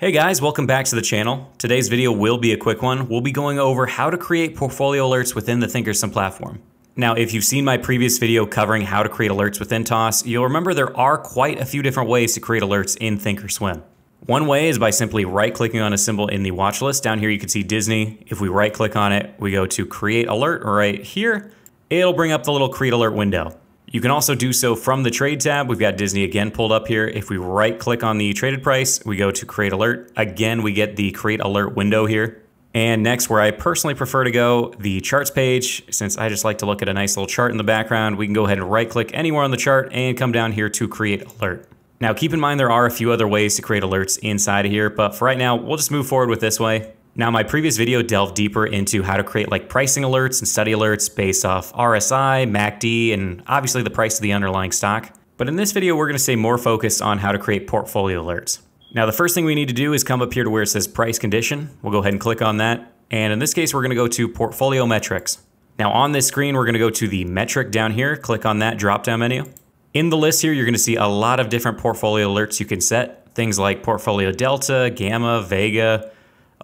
Hey guys, welcome back to the channel. Today's video will be a quick one. We'll be going over how to create portfolio alerts within the Thinkorswim platform. Now, if you've seen my previous video covering how to create alerts within TOS, you'll remember there are quite a few different ways to create alerts in Thinkorswim. One way is by simply right-clicking on a symbol in the watch list. Down here you can see Disney. If we right-click on it, we go to create alert right here, it'll bring up the little create alert window. You can also do so from the trade tab. We've got Disney again pulled up here. If we right click on the traded price, we go to create alert. Again, we get the create alert window here. And next, where I personally prefer to go, the charts page, since I just like to look at a nice little chart in the background, we can go ahead and right click anywhere on the chart and come down here to create alert. Now, keep in mind, there are a few other ways to create alerts inside of here, but for right now, we'll just move forward with this way. Now, my previous video delved deeper into how to create like pricing alerts and study alerts based off RSI, MACD, and obviously the price of the underlying stock. But in this video, we're gonna stay more focused on how to create portfolio alerts. Now, the first thing we need to do is come up here to where it says price condition. We'll go ahead and click on that. And in this case, we're gonna go to portfolio metrics. Now on this screen, we're gonna go to the metric down here, click on that drop-down menu. In the list here, you're gonna see a lot of different portfolio alerts you can set. Things like portfolio delta, gamma, vega,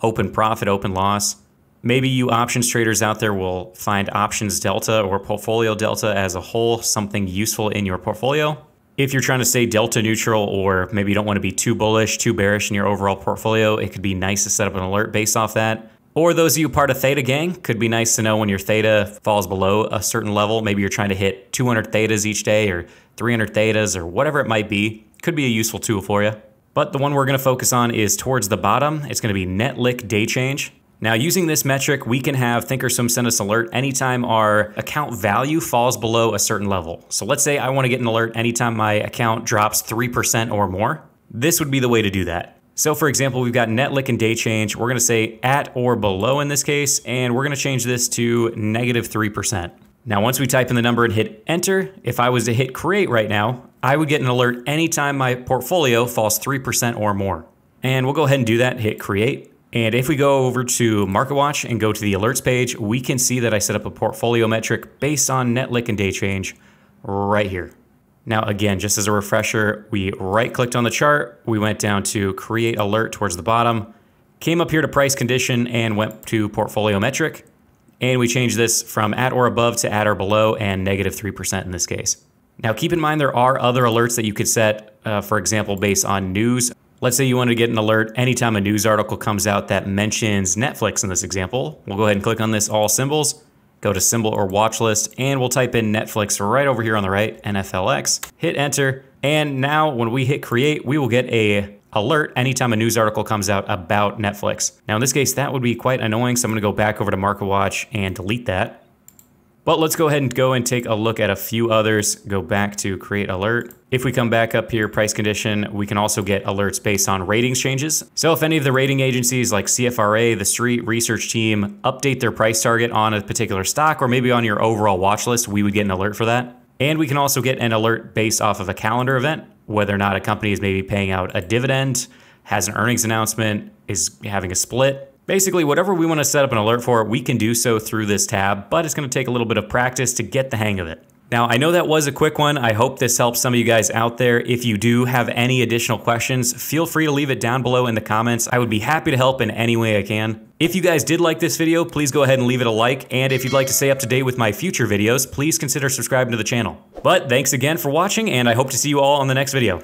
open profit, open loss. Maybe you options traders out there will find options delta or portfolio delta as a whole something useful in your portfolio. If you're trying to stay delta neutral or maybe you don't want to be too bullish, too bearish in your overall portfolio, it could be nice to set up an alert based off that. Or those of you part of Theta Gang, could be nice to know when your Theta falls below a certain level. Maybe you're trying to hit 200 Thetas each day or 300 Thetas or whatever it might be. Could be a useful tool for you. But the one we're gonna focus on is towards the bottom. It's gonna be net lick day change. Now using this metric, we can have Thinkorswim send us alert anytime our account value falls below a certain level. So let's say I wanna get an alert anytime my account drops 3% or more. This would be the way to do that. So for example, we've got netlick and day change. We're gonna say at or below in this case, and we're gonna change this to negative 3%. Now, once we type in the number and hit enter, if I was to hit create right now, I would get an alert anytime my portfolio falls 3% or more. And we'll go ahead and do that, hit create. And if we go over to MarketWatch and go to the alerts page, we can see that I set up a portfolio metric based on Netlick and day change right here. Now, again, just as a refresher, we right clicked on the chart. We went down to create alert towards the bottom, came up here to price condition and went to portfolio metric. And we changed this from at or above to at or below and negative 3% in this case. Now keep in mind there are other alerts that you could set, uh, for example, based on news. Let's say you want to get an alert anytime a news article comes out that mentions Netflix in this example. We'll go ahead and click on this all symbols, go to symbol or watch list, and we'll type in Netflix right over here on the right, NFLX, hit enter. And now when we hit create, we will get a alert anytime a news article comes out about Netflix. Now in this case, that would be quite annoying. So I'm gonna go back over to MarketWatch and delete that. But let's go ahead and go and take a look at a few others. Go back to create alert. If we come back up here, price condition, we can also get alerts based on ratings changes. So if any of the rating agencies like CFRA, the Street Research Team update their price target on a particular stock or maybe on your overall watch list, we would get an alert for that. And we can also get an alert based off of a calendar event, whether or not a company is maybe paying out a dividend, has an earnings announcement, is having a split, Basically, whatever we want to set up an alert for, we can do so through this tab, but it's going to take a little bit of practice to get the hang of it. Now, I know that was a quick one. I hope this helps some of you guys out there. If you do have any additional questions, feel free to leave it down below in the comments. I would be happy to help in any way I can. If you guys did like this video, please go ahead and leave it a like. And if you'd like to stay up to date with my future videos, please consider subscribing to the channel. But thanks again for watching, and I hope to see you all on the next video.